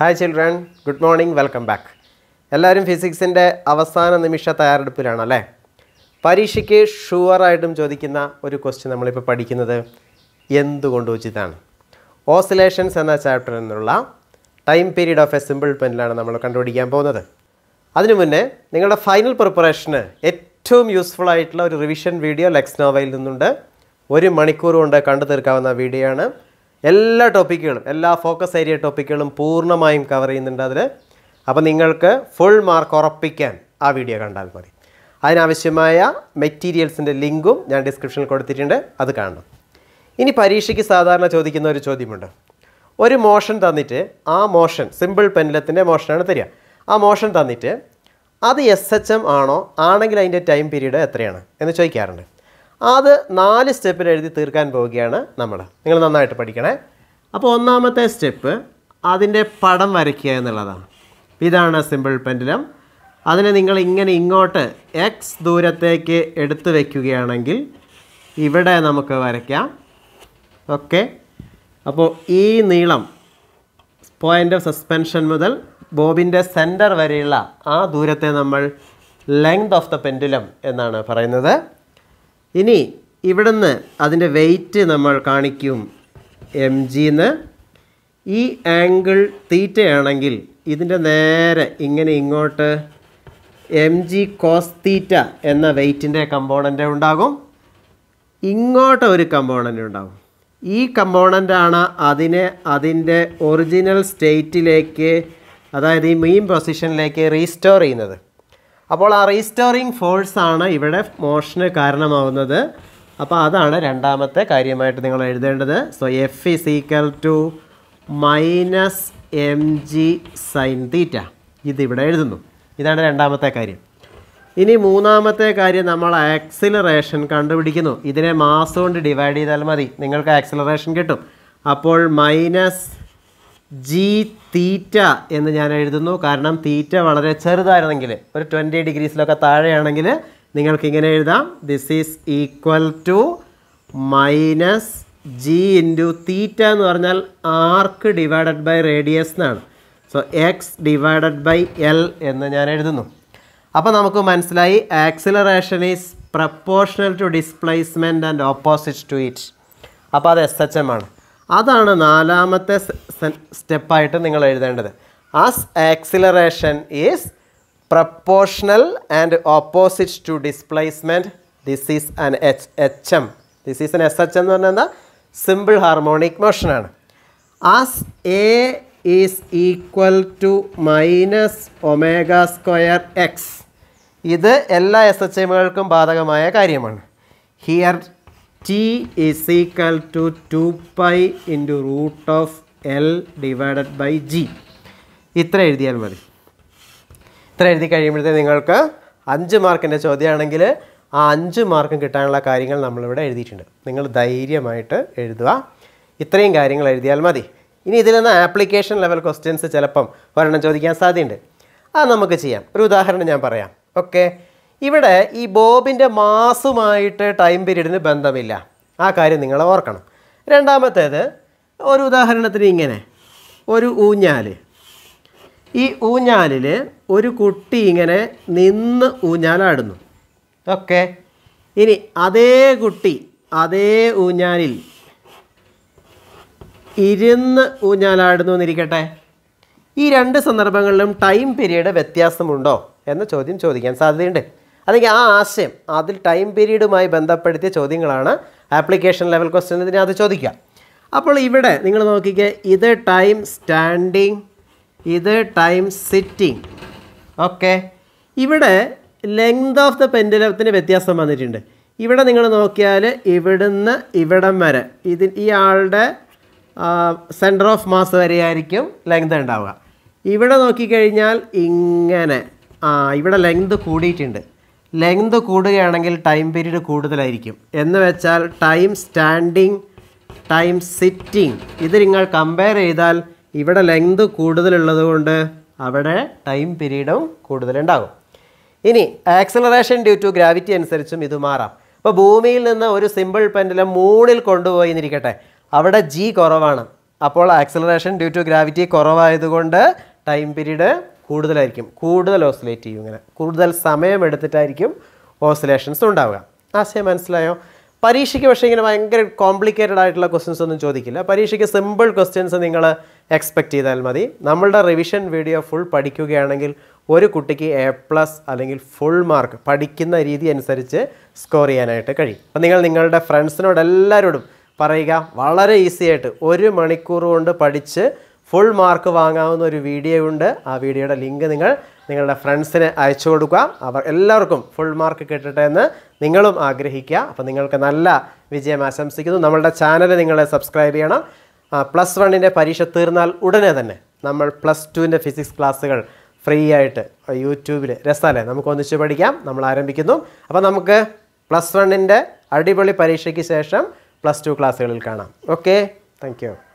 hi children good morning welcome back എല്ലാവരും ഫിസിക്സിൻ്റെ അവസാന നിമിഷ തയ്യാറെടുപ്പിലാണല്ലേ പരീക്ഷയ്ക്ക് ഷുവറായിട്ടും ചോദിക്കുന്ന ഒരു ക്വസ്റ്റ്യൻ നമ്മളിപ്പോൾ പഠിക്കുന്നത് എന്തുകൊണ്ട് ഉചിതാണ് ഓസിലേഷൻസ് എന്ന ചാപ്റ്ററിൽ നിന്നുള്ള time period of a simple പെനിലാണ് നമ്മൾ കണ്ടുപിടിക്കാൻ പോകുന്നത് അതിനു മുന്നേ നിങ്ങളുടെ ഫൈനൽ പ്രിപ്പറേഷന് ഏറ്റവും യൂസ്ഫുൾ ആയിട്ടുള്ള ഒരു റിവിഷൻ വീഡിയോ ലെക്സ് നോവയിൽ നിന്നുണ്ട് ഒരു മണിക്കൂർ കൊണ്ട് കണ്ടു തീർക്കാവുന്ന വീഡിയോ ആണ് എല്ലാ ടോപ്പിക്കുകളും എല്ലാ ഫോക്കസ് ഏരിയ ടോപ്പിക്കുകളും പൂർണ്ണമായും കവർ ചെയ്യുന്നുണ്ട് അതിൽ അപ്പോൾ നിങ്ങൾക്ക് ഫുൾ മാർക്ക് ഉറപ്പിക്കാൻ ആ വീഡിയോ കണ്ടാൽ മതി അതിനാവശ്യമായ മെറ്റീരിയൽസിൻ്റെ ലിങ്കും ഞാൻ ഡിസ്ക്രിപ്ഷനിൽ കൊടുത്തിട്ടുണ്ട് അത് കാണണം ഇനി പരീക്ഷയ്ക്ക് സാധാരണ ചോദിക്കുന്ന ഒരു ചോദ്യമുണ്ട് ഒരു മോഷൻ തന്നിട്ട് ആ മോഷൻ സിമ്പിൾ പെൻലത്തിൻ്റെ മോഷനാണ് തരിക ആ മോഷൻ തന്നിട്ട് അത് എസ് എച്ച് എം ആണോ ആണെങ്കിൽ അതിൻ്റെ ടൈം പീരീഡ് എത്രയാണ് എന്ന് ചോദിക്കാറുണ്ട് അത് നാല് സ്റ്റെപ്പിൽ എഴുതി തീർക്കാൻ പോവുകയാണ് നമ്മൾ നിങ്ങൾ നന്നായിട്ട് പഠിക്കണേ അപ്പോൾ ഒന്നാമത്തെ സ്റ്റെപ്പ് അതിൻ്റെ പടം വരയ്ക്കുക എന്നുള്ളതാണ് ഇതാണ് സിമ്പിൾ പെൻഡിലം അതിനെ നിങ്ങൾ ഇങ്ങനെ ഇങ്ങോട്ട് എക്സ് ദൂരത്തേക്ക് എടുത്തു വയ്ക്കുകയാണെങ്കിൽ ഇവിടെ നമുക്ക് വരയ്ക്കാം ഓക്കെ അപ്പോൾ ഈ നീളം പോയിൻ്റ് ഓഫ് സസ്പെൻഷൻ മുതൽ ബോബിൻ്റെ സെൻറ്റർ വരെയുള്ള ആ ദൂരത്തെ നമ്മൾ ലെങ്ത് ഓഫ് ദ പെൻഡുലം എന്നാണ് പറയുന്നത് ഇനി ഇവിടുന്ന് അതിൻ്റെ വെയിറ്റ് നമ്മൾ കാണിക്കും എം ജിന്ന് ഈ ആംഗിൾ തീറ്റയാണെങ്കിൽ ഇതിൻ്റെ നേരെ ഇങ്ങനെ ഇങ്ങോട്ട് എം ജി കോസ് തീറ്റ എന്ന വെയിറ്റിൻ്റെ കമ്പോണൻ്റ് ഉണ്ടാകും ഇങ്ങോട്ട് ഒരു കമ്പോണൻ്റ് ഉണ്ടാകും ഈ കമ്പോണൻ്റാണ് അതിനെ അതിൻ്റെ ഒറിജിനൽ സ്റ്റേറ്റിലേക്ക് അതായത് ഈ മെയിൻ പൊസിഷനിലേക്ക് റീസ്റ്റോർ ചെയ്യുന്നത് അപ്പോൾ ആ റീസ്റ്റോറിങ് ഫോഴ്സ് ആണ് ഇവിടെ മോഷന് കാരണമാവുന്നത് അപ്പോൾ അതാണ് രണ്ടാമത്തെ കാര്യമായിട്ട് നിങ്ങൾ എഴുതേണ്ടത് so F is equal to minus M G sine theta ഇതിവിടെ എഴുതുന്നു ഇതാണ് രണ്ടാമത്തെ കാര്യം ഇനി മൂന്നാമത്തെ കാര്യം നമ്മൾ ആക്സിലറേഷൻ കണ്ടുപിടിക്കുന്നു ഇതിനെ മാസ് കൊണ്ട് ഡിവൈഡ് ചെയ്താൽ മതി നിങ്ങൾക്ക് ആക്സിലറേഷൻ കിട്ടും അപ്പോൾ മൈനസ് ജി തീറ്റ എന്ന് ഞാൻ എഴുതുന്നു കാരണം തീറ്റ വളരെ ചെറുതായിരുന്നെങ്കിൽ ഒരു ട്വൻറ്റി ഡിഗ്രീസിലൊക്കെ താഴെയാണെങ്കിൽ നിങ്ങൾക്ക് ഇങ്ങനെ എഴുതാം this is equal to minus G into theta എന്ന് പറഞ്ഞാൽ ആർക്ക് ഡിവൈഡഡ് ബൈ റേഡിയസ് എന്നാണ് so X divided by L എന്ന് ഞാൻ എഴുതുന്നു അപ്പോൾ നമുക്ക് മനസ്സിലായി acceleration is proportional to displacement and opposite to it അപ്പോൾ അത് എസ് എച്ച് എം ആണ് അതാണ് നാലാമത്തെ സ്റ്റെപ്പായിട്ട് നിങ്ങൾ എഴുതേണ്ടത് as acceleration is proportional and opposite to displacement this is an H H M this is N S H എന്ന് പറഞ്ഞാൽ എന്താ സിമ്പിൾ ഹാർമോണിക് മോഷനാണ് as a is equal to minus omega square X ഇത് എല്ലാ എസ് എച്ച് എമ്മുകൾക്കും ബാധകമായ കാര്യമാണ് here T is equal to two pi into root of L divided by G ഇത്ര എഴുതിയാൽ മതി ഇത്ര എഴുതി കഴിയുമ്പോഴത്തേ നിങ്ങൾക്ക് അഞ്ച് മാർക്കിൻ്റെ ചോദ്യമാണെങ്കിൽ ആ അഞ്ച് മാർക്കും കിട്ടാനുള്ള കാര്യങ്ങൾ നമ്മളിവിടെ എഴുതിയിട്ടുണ്ട് നിങ്ങൾ ധൈര്യമായിട്ട് എഴുതുക ഇത്രയും കാര്യങ്ങൾ എഴുതിയാൽ മതി ഇനി ഇതിൽ നിന്ന് ആപ്ലിക്കേഷൻ ലെവൽ ക്വസ്റ്റ്യൻസ് ചിലപ്പം ഒരെണ്ണം ചോദിക്കാൻ സാധ്യതയുണ്ട് അത് നമുക്ക് ചെയ്യാം ഒരു ഉദാഹരണം ഞാൻ പറയാം ഓക്കെ ഇവിടെ ഈ ബോബിൻ്റെ മാസുമായിട്ട് ടൈം പീരീഡിന് ബന്ധമില്ല ആ കാര്യം നിങ്ങൾ ഓർക്കണം രണ്ടാമത്തേത് ഒരു ഉദാഹരണത്തിന് ഇങ്ങനെ ഒരു ഊഞ്ഞാൽ ഈ ഊഞ്ഞാലിൽ ഒരു കുട്ടി ഇങ്ങനെ നിന്ന് ഊഞ്ഞാലാടുന്നു ഓക്കെ ഇനി അതേ കുട്ടി അതേ ഊഞ്ഞാലിൽ ഇരുന്ന് ഊഞ്ഞാലാടുന്നു എന്നിരിക്കട്ടെ ഈ രണ്ട് സന്ദർഭങ്ങളിലും ടൈം പീരീഡ് വ്യത്യാസമുണ്ടോ എന്ന ചോദ്യം ചോദിക്കാൻ സാധ്യതയുണ്ട് അല്ലെങ്കിൽ ആ ആശയം അതിൽ ടൈം പീരീഡുമായി ബന്ധപ്പെടുത്തിയ ചോദ്യങ്ങളാണ് ആപ്ലിക്കേഷൻ ലെവൽ ക്വസ്റ്റൻ ഇതിനകത്ത് ചോദിക്കുക അപ്പോൾ ഇവിടെ നിങ്ങൾ നോക്കിക്കുക ഇത് ടൈം സ്റ്റാൻഡിങ് ഇത് ടൈം സിറ്റിംഗ് ഓക്കെ ഇവിടെ ലെങ്ത് ഓഫ് ദ പെൻഡുലത്തിന് വ്യത്യാസം വന്നിട്ടുണ്ട് ഇവിടെ നിങ്ങൾ നോക്കിയാൽ ഇവിടുന്ന് ഇവിടം വരെ ഇതിൽ ഈ ആളുടെ സെൻറ്റർ ഓഫ് മാസ് വരെയായിരിക്കും ലെങ്ത് ഉണ്ടാവുക ഇവിടെ നോക്കിക്കഴിഞ്ഞാൽ ഇങ്ങനെ ആ ഇവിടെ ലെങ്ത് കൂടിയിട്ടുണ്ട് ലെങ്ത് കൂടുകയാണെങ്കിൽ ടൈം പീരീഡ് കൂടുതലായിരിക്കും എന്ന് വെച്ചാൽ ടൈം സ്റ്റാൻഡിങ് ടൈം സിറ്റിംഗ് ഇത് നിങ്ങൾ കമ്പയർ ചെയ്താൽ ഇവിടെ ലെങ്ത് കൂടുതലുള്ളത് കൊണ്ട് അവിടെ ടൈം പീരീഡും കൂടുതലുണ്ടാകും ഇനി ആക്സലറേഷൻ ഡ്യൂ ടു ഗ്രാവിറ്റി അനുസരിച്ചും ഇത് മാറാം അപ്പോൾ ഭൂമിയിൽ നിന്ന് ഒരു സിമ്പിൾ പെൻഡിലെ മൂണിൽ കൊണ്ടുപോയി എന്നിരിക്കട്ടെ അവിടെ ജി കുറവാണ് അപ്പോൾ ആക്സലറേഷൻ ഡ്യൂ ടു ഗ്രാവിറ്റി കുറവായതുകൊണ്ട് ടൈം പീരീഡ് കൂടുതലായിരിക്കും കൂടുതൽ ഓസിലേറ്റ് ചെയ്യും ഇങ്ങനെ കൂടുതൽ സമയമെടുത്തിട്ടായിരിക്കും ഓസിലേഷൻസ് ഉണ്ടാവുക ആശയം മനസ്സിലായോ പരീക്ഷയ്ക്ക് പക്ഷേ ഇങ്ങനെ ഭയങ്കര കോംപ്ലിക്കേറ്റഡ് ആയിട്ടുള്ള ക്വസ്റ്റ്യൻസ് ഒന്നും ചോദിക്കില്ല പരീക്ഷയ്ക്ക് സിമ്പിൾ ക്വസ്റ്റ്യൻസ് നിങ്ങൾ എക്സ്പെക്റ്റ് ചെയ്താൽ മതി നമ്മളുടെ റിവിഷൻ വീഡിയോ ഫുൾ പഠിക്കുകയാണെങ്കിൽ ഒരു കുട്ടിക്ക് എ പ്ലസ് അല്ലെങ്കിൽ ഫുൾ മാർക്ക് പഠിക്കുന്ന രീതി അനുസരിച്ച് സ്കോർ ചെയ്യാനായിട്ട് കഴിയും അപ്പോൾ നിങ്ങൾ നിങ്ങളുടെ ഫ്രണ്ട്സിനോട് എല്ലാവരോടും പറയുക വളരെ ഈസി ആയിട്ട് ഒരു മണിക്കൂർ കൊണ്ട് പഠിച്ച് ഫുൾ മാർക്ക് വാങ്ങാവുന്ന ഒരു വീഡിയോ ഉണ്ട് ആ വീഡിയോയുടെ ലിങ്ക് നിങ്ങൾ നിങ്ങളുടെ ഫ്രണ്ട്സിന് അയച്ചു കൊടുക്കുക അവർ എല്ലാവർക്കും ഫുൾ മാർക്ക് കിട്ടട്ടെ എന്ന് നിങ്ങളും ആഗ്രഹിക്കുക അപ്പോൾ നിങ്ങൾക്ക് നല്ല വിജയം ആശംസിക്കുന്നു നമ്മളുടെ ചാനൽ നിങ്ങൾ സബ്സ്ക്രൈബ് ചെയ്യണം പ്ലസ് വണ്ണിൻ്റെ പരീക്ഷ തീർന്നാൽ ഉടനെ തന്നെ നമ്മൾ പ്ലസ് ടുവിൻ്റെ ഫിസിക്സ് ക്ലാസ്സുകൾ ഫ്രീ ആയിട്ട് യൂട്യൂബിൽ രസമല്ലേ നമുക്ക് ഒന്നിച്ച് പഠിക്കാം നമ്മൾ ആരംഭിക്കുന്നു അപ്പോൾ നമുക്ക് പ്ലസ് വണ്ണിൻ്റെ അടിപൊളി പരീക്ഷയ്ക്ക് ശേഷം പ്ലസ് ടു ക്ലാസ്സുകളിൽ കാണാം ഓക്കെ താങ്ക്